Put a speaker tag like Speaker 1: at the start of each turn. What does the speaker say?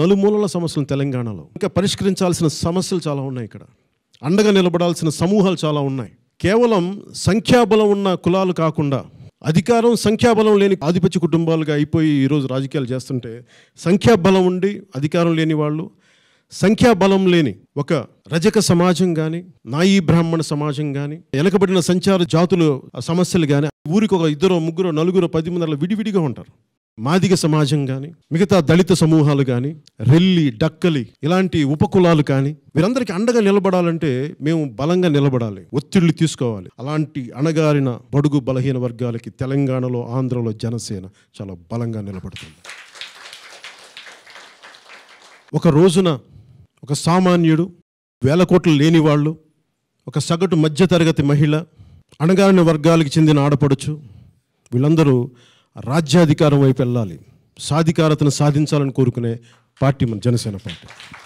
Speaker 1: నలుమూలల సమస్యలు తెలంగాణలో ఇంకా పరిష్కరించాల్సిన సమస్యలు చాలా ఉన్నాయి ఇక్కడ అండగా నిలబడాల్సిన సమూహాలు చాలా ఉన్నాయి కేవలం సంఖ్యాబలం ఉన్న కులాలు కాకుండా అధికారం సంఖ్యాబలం లేని ఆధిపత్య కుటుంబాలుగా అయిపోయి ఈరోజు రాజకీయాలు చేస్తుంటే సంఖ్యాబలం ఉండి అధికారం లేని వాళ్ళు సంఖ్యాబలం లేని ఒక రజక సమాజం కానీ నాయీ బ్రాహ్మణ సమాజం కానీ వెనకబడిన సంచార జాతులు సమస్యలు కానీ ఊరికి ఒక ఇద్దరు ముగ్గురు నలుగురు పది మందిలో విడివిడిగా ఉంటారు మాదిగ సమాజం కానీ మిగతా దళిత సమూహాలు కానీ రెల్లి డక్కలి ఇలాంటి ఉపకులాలు కానీ వీరందరికీ అండగా నిలబడాలంటే మేము బలంగా నిలబడాలి ఒత్తిళ్లు తీసుకోవాలి అలాంటి అణగారిన బడుగు బలహీన వర్గాలకి తెలంగాణలో ఆంధ్రలో జనసేన చాలా బలంగా నిలబడుతుంది ఒక రోజున ఒక సామాన్యుడు వేల కోట్లు లేని వాళ్ళు ఒక సగటు మధ్యతరగతి మహిళ అణగారిన వర్గాలకు చెందిన ఆడపడుచు వీళ్ళందరూ రాజ్యాధికారం వైపు వెళ్ళాలి సాధికారతను సాధించాలని కోరుకునే పార్టీ మన జనసేన పార్టీ